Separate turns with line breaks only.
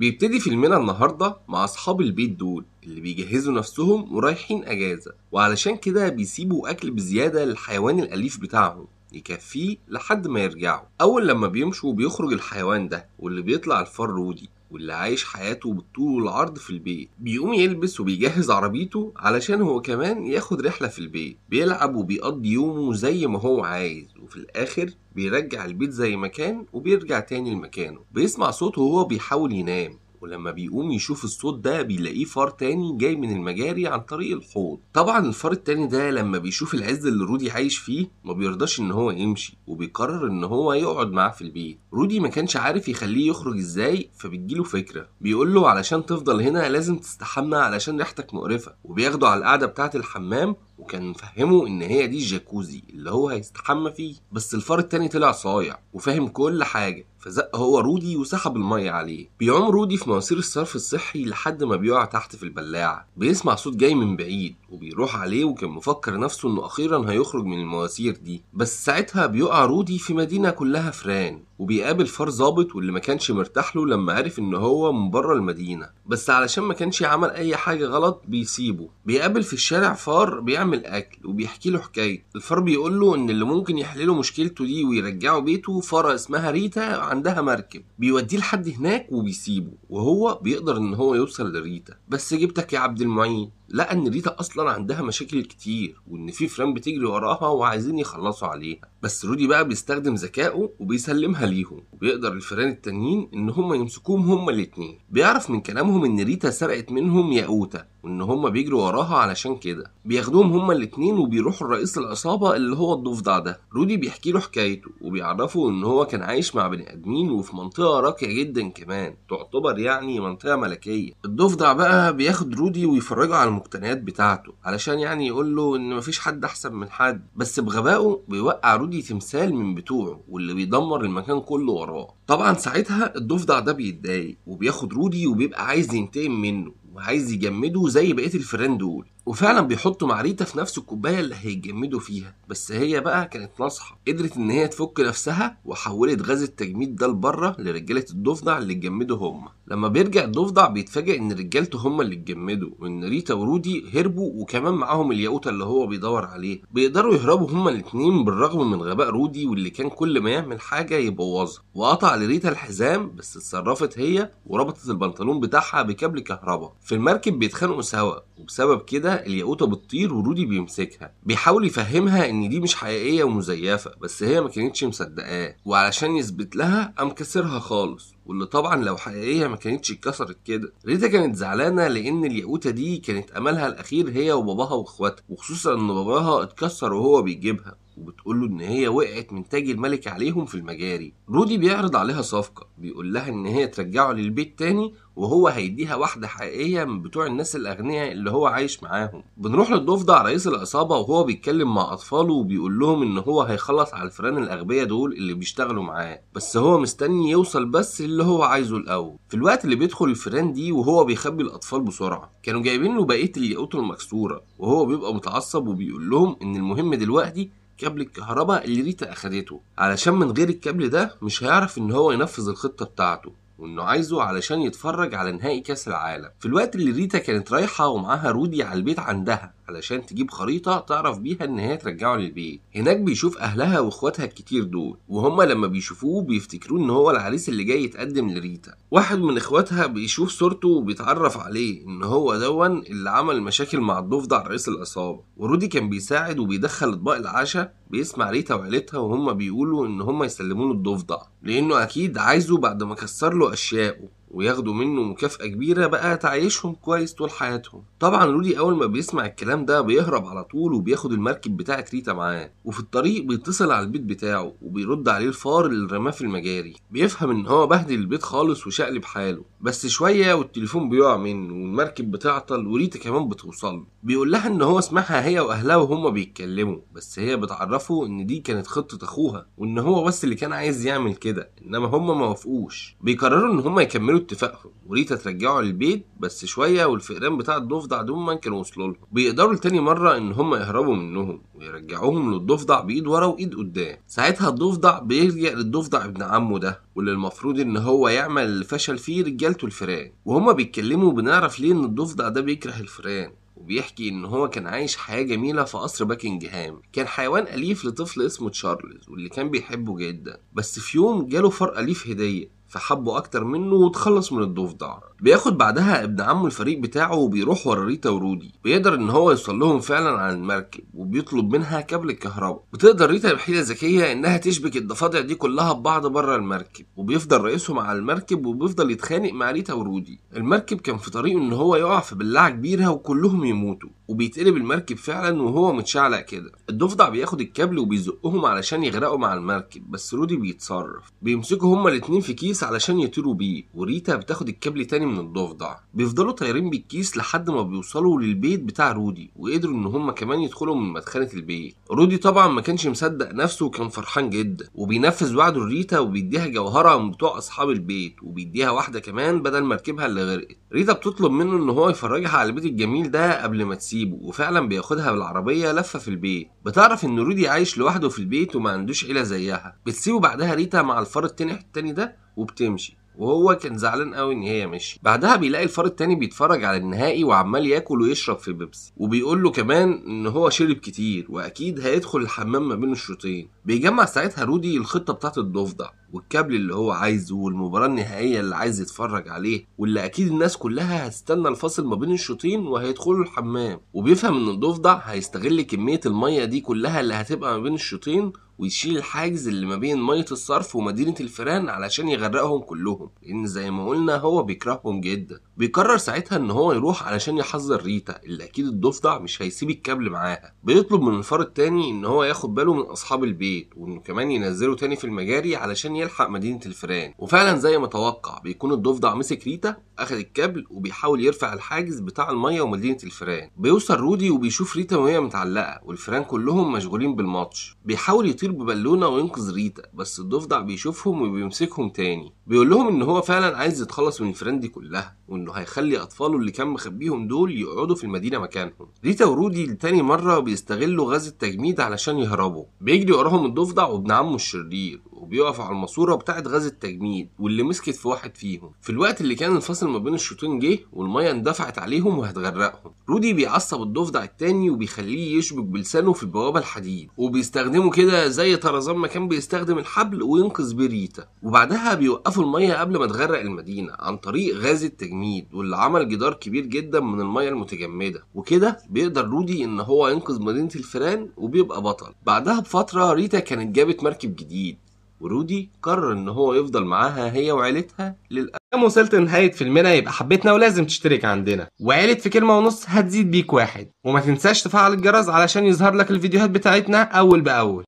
بيبتدي فيلمنا النهارده مع اصحاب البيت دول اللي بيجهزوا نفسهم ورايحين اجازه وعلشان كده بيسيبوا اكل بزياده للحيوان الاليف بتاعهم يكفيه لحد ما يرجعوا اول لما بيمشوا بيخرج الحيوان ده واللي بيطلع الفار رودي واللي عايش حياته بالطول والعرض في البيت بيقوم يلبس وبيجهز عربيته علشان هو كمان ياخد رحلة في البيت بيلعب وبيقضي يومه زي ما هو عايز وفي الاخر بيرجع البيت زي ما كان وبيرجع تاني لمكانه بيسمع صوته وهو بيحاول ينام ولما بيقوم يشوف الصوت ده بيلاقيه فار تاني جاي من المجاري عن طريق الحوض طبعا الفار التاني ده لما بيشوف العز اللي رودي عايش فيه ما بيرضاش ان هو يمشي وبيقرر ان هو يقعد معاه في البيت رودي ما كانش عارف يخليه يخرج ازاي فبتجيله فكره بيقول له علشان تفضل هنا لازم تستحمى علشان ريحتك مقرفه وبياخده على القعده بتاعه الحمام وكان مفهمه ان هي دي الجاكوزي اللي هو هيستحمى فيه بس الفار التاني طلع صايع وفاهم كل حاجه فزق هو رودي وسحب المية عليه بيعوم رودي في مواسير الصرف الصحي لحد ما بيقع تحت في البلاعة بيسمع صوت جاي من بعيد وبيروح عليه وكان مفكر نفسه انه اخيرا هيخرج من المواسير دي بس ساعتها بيقع رودي في مدينة كلها فران وبيقابل فار ظابط واللي ما كانش مرتاح له لما عرف ان هو من بره المدينه بس علشان ما كانش عمل اي حاجه غلط بيسيبه بيقابل في الشارع فار بيعمل اكل وبيحكي له حكايه الفار بيقول له ان اللي ممكن يحلله مشكلته دي ويرجعه بيته فاره اسمها ريتا عندها مركب بيوديه لحد هناك وبيسيبه وهو بيقدر ان هو يوصل لريتا بس جبتك يا عبد المعين لقى ان ريتا اصلا عندها مشاكل كتير وان في فران بتجري وراها وعايزين يخلصوا عليها بس رودي بقى بيستخدم ذكائه وبيسلمها ليهم وبيقدر الفيران التانيين ان هم يمسكوهم هما الاتنين بيعرف من كلامهم ان ريتا سرقت منهم ياقوتة وان هما بيجروا وراها علشان كده بياخدوهم هما الاتنين وبيروحوا لرئيس العصابه اللي هو الضفدع ده رودي بيحكي له حكايته وبيعرفه ان هو كان عايش مع بني ادمين وفي منطقه راقيه جدا كمان تعتبر يعني منطقه ملكيه الضفدع بقى بياخد رودي ويفرجه على المقتنيات بتاعته علشان يعني يقول له ان مفيش حد احسن من حد بس بغبائه بيوقع رودي تمثال من بتوعه واللي بيدمر المكان كله وراه طبعا ساعتها الضفدع ده بيتضايق وبياخد رودي وبيبقى عايز ينتقم منه عايز يجمده زي بقيه الفيران دول وفعلا بيحطوا معريته في نفس الكوبايه اللي هيجمدوا فيها بس هي بقى كانت ناصحه قدرت ان هي تفك نفسها وحولت غاز التجميد ده لبره لرجاله الضفدع اللي اتجمدوا هم لما بيرجع الضفدع بيتفاجئ ان رجالته هم اللي اتجمدوا وان ريتا ورودي هربوا وكمان معاهم الياقوتة اللي هو بيدور عليه بيقدروا يهربوا هما الاتنين بالرغم من غباء رودي واللي كان كل ما يعمل حاجه يبوظها وقطع لريتا الحزام بس اتصرفت هي وربطت البنطلون بتاعها بكابل كهرباء في المركب بيتخانقوا سوا وبسبب كده الياقوتة بتطير ورودي بيمسكها بيحاول يفهمها ان دي مش حقيقية ومزيفة بس هي ما كانتش مصدقاه وعلشان يثبت لها قام كسرها خالص واللي طبعا لو حقيقيه ما كانتش اتكسرت كده ريتا كانت زعلانه لان الياقوته دي كانت املها الاخير هي وباباها واخواتها وخصوصا ان باباها اتكسر وهو بيجيبها وبتقول له ان هي وقعت من تاج الملك عليهم في المجاري رودي بيعرض عليها صفقه بيقول لها ان هي ترجعه للبيت تاني وهو هيديها واحده حقيقيه من بتوع الناس الاغنياء اللي هو عايش معاهم بنروح للضفدع رئيس العصابه وهو بيتكلم مع اطفاله وبيقول لهم ان هو هيخلص على الفئران الاغبياء دول اللي بيشتغلوا معاه بس هو مستني يوصل بس اللي هو عايزه الاول في الوقت اللي بيدخل الفئران دي وهو بيخبي الاطفال بسرعه كانوا جايبين له بقيه الياقوت المكسوره وهو بيبقى متعصب وبيقول لهم ان المهم دلوقتي كابل الكهرباء اللي ريتا أخدته علشان من غير الكابل ده مش هيعرف إن هو ينفذ الخطة بتاعته وانه عايزه علشان يتفرج على نهائي كاس العالم في الوقت اللي ريتا كانت رايحه ومعاها رودي على البيت عندها علشان تجيب خريطة تعرف بيها إن هي ترجعه للبيت هناك بيشوف أهلها وإخواتها الكتير دول وهما لما بيشوفوه بيفتكروه إن هو العريس اللي جاي يتقدم لريتا واحد من إخواتها بيشوف صورته وبيتعرف عليه إن هو دون اللي عمل مشاكل مع الضفدع رئيس العصابة ورودي كان بيساعد وبيدخل أطباق العشاء بيسمع ريتا وعيلتها وهم بيقولوا إن هم يسلموا له الضفدع لأنه أكيد عايزه بعد ما كسر له أشياءه وياخدوا منه مكافأة كبيرة بقى تعيشهم كويس طول حياتهم طبعا رودي أول ما بيسمع الكلام ده بيهرب على طول وبياخد المركب بتاعة ريتا معاه وفي الطريق بيتصل على البيت بتاعه وبيرد عليه الفار اللي رماه في المجاري بيفهم ان هو بهدل البيت خالص وشقلب حاله بس شوية والتليفون بيقع منه والمركب بتعطل وريتا كمان بتوصل بيقول لها ان هو سمعها هي واهلها وهما بيتكلموا بس هي بتعرفه ان دي كانت خطة اخوها وان هو بس اللي كان عايز يعمل كده انما هما ما وافقوش بيقرروا ان هما يكملوا اتفاقهم وريتا ترجعه للبيت بس شويه والفئران بتاع الضفدع دوما كانوا وصلوا لهم بيقدروا لتاني مره ان هم يهربوا منهم ويرجعوهم للضفدع بايد ورا وايد قدام ساعتها الضفدع بيرجع للضفدع ابن عمه ده واللي المفروض ان هو يعمل اللي فشل فيه رجالته الفئران وهما بيتكلموا بنعرف ليه ان الضفدع ده بيكره الفئران وبيحكي ان هو كان عايش حياه جميله في قصر باكنجهام كان حيوان اليف لطفل اسمه تشارلز واللي كان بيحبه جدا بس في يوم جاله فار اليف هديه فحبه اكتر منه وتخلص من الضفدع بياخد بعدها ابن عمه الفريق بتاعه وبيروح ورا ريتا ورودي بيقدر ان هو يوصل لهم فعلا على المركب وبيطلب منها كابل الكهرباء بتقدر ريتا بحيله ذكيه انها تشبك الضفادع دي كلها ببعض بره المركب وبيفضل رئيسهم على المركب وبيفضل يتخانق مع ريتا ورودي المركب كان في طريقه ان هو يقع في بلاعه كبيره وكلهم يموتوا وبيتقلب المركب فعلا وهو متشعلق كده الضفدع بياخد الكابل وبيزقهم علشان يغرقوا مع المركب بس رودي بيتصرف بيمسكوا هما الاتنين في كيس علشان يطيروا بيه وريتا بتاخد الكابل تاني من الضفدع بيفضلوا طايرين بالكيس لحد ما بيوصلوا للبيت بتاع رودي وقدروا ان هم كمان يدخلوا من مدخنه البيت رودي طبعا ما كانش مصدق نفسه وكان فرحان جدا وبينفذ وعده لريتا وبيديها جوهره من بتوع اصحاب البيت وبيديها واحده كمان بدل مركبها اللي غرقت ريتا بتطلب منه ان هو يفرجها على البيت الجميل ده قبل ما تسيبه وفعلا بياخدها بالعربيه لفه في البيت بتعرف ان رودي عايش لوحده في البيت وما عندوش عيله زيها بتسيبه بعدها ريتا مع الفار التاني ده وبتمشي وهو كان زعلان قوي ان هي مشي بعدها بيلاقي الفار التاني بيتفرج على النهائي وعمال ياكل ويشرب في بيبسي وبيقول له كمان ان هو شرب كتير واكيد هيدخل الحمام ما بين الشوطين بيجمع ساعتها رودي الخطه بتاعه الضفدع والكابل اللي هو عايزه والمباراه النهائيه اللي عايز يتفرج عليه واللي اكيد الناس كلها هتستنى الفاصل ما بين الشوطين وهيدخلوا الحمام وبيفهم ان الضفدع هيستغل كميه الميه دي كلها اللي هتبقى ما بين الشوطين ويشيل الحاجز اللي ما بين ميه الصرف ومدينه الفيران علشان يغرقهم كلهم لان زي ما قلنا هو بيكرههم جدا بيقرر ساعتها ان هو يروح علشان يحذر ريتا اللي اكيد الضفدع مش هيسيب الكابل معاها بيطلب من الفار التاني ان هو ياخد باله من اصحاب البيت وانه كمان ينزله تاني في المجاري علشان يلحق مدينه الفيران وفعلا زي ما توقع بيكون الضفدع مسك ريتا اخد الكابل وبيحاول يرفع الحاجز بتاع الميه ومدينه الفيران بيوصل رودي وبيشوف ريتا وهي متعلقه والفيران كلهم مشغولين بالماتش بيحاول يطير يطير ببالونه وينقذ ريتا بس الضفدع بيشوفهم وبيمسكهم تاني بيقول لهم ان هو فعلا عايز يتخلص من الفيران دي كلها وانه هيخلي اطفاله اللي كان مخبيهم دول يقعدوا في المدينه مكانهم ريتا ورودي لتاني مره بيستغلوا غاز التجميد علشان يهربوا بيجري وراهم الضفدع وابن عمه الشرير بيقف على الماسوره بتاعه غاز التجميد واللي مسكت في واحد فيهم في الوقت اللي كان الفاصل ما بين الشوطين جه والميه اندفعت عليهم وهتغرقهم رودي بيعصب الضفدع التاني وبيخليه يشبك بلسانه في البوابه الحديد وبيستخدمه كده زي طرزان ما كان بيستخدم الحبل وينقذ بريتا وبعدها بيوقفوا الميه قبل ما تغرق المدينه عن طريق غاز التجميد واللي عمل جدار كبير جدا من الميه المتجمده وكده بيقدر رودي ان هو ينقذ مدينه الفيران وبيبقى بطل بعدها بفتره ريتا كانت جابت مركب جديد ورودي قرر ان هو يفضل معاها هي وعيلتها للأسف كم وصلت لنهاية فيلمنا يبقى حبيتنا ولازم تشترك عندنا وعيلة في كلمة ونص هتزيد بيك واحد وما تنساش تفعل الجرس علشان يظهر لك الفيديوهات بتاعتنا أول بأول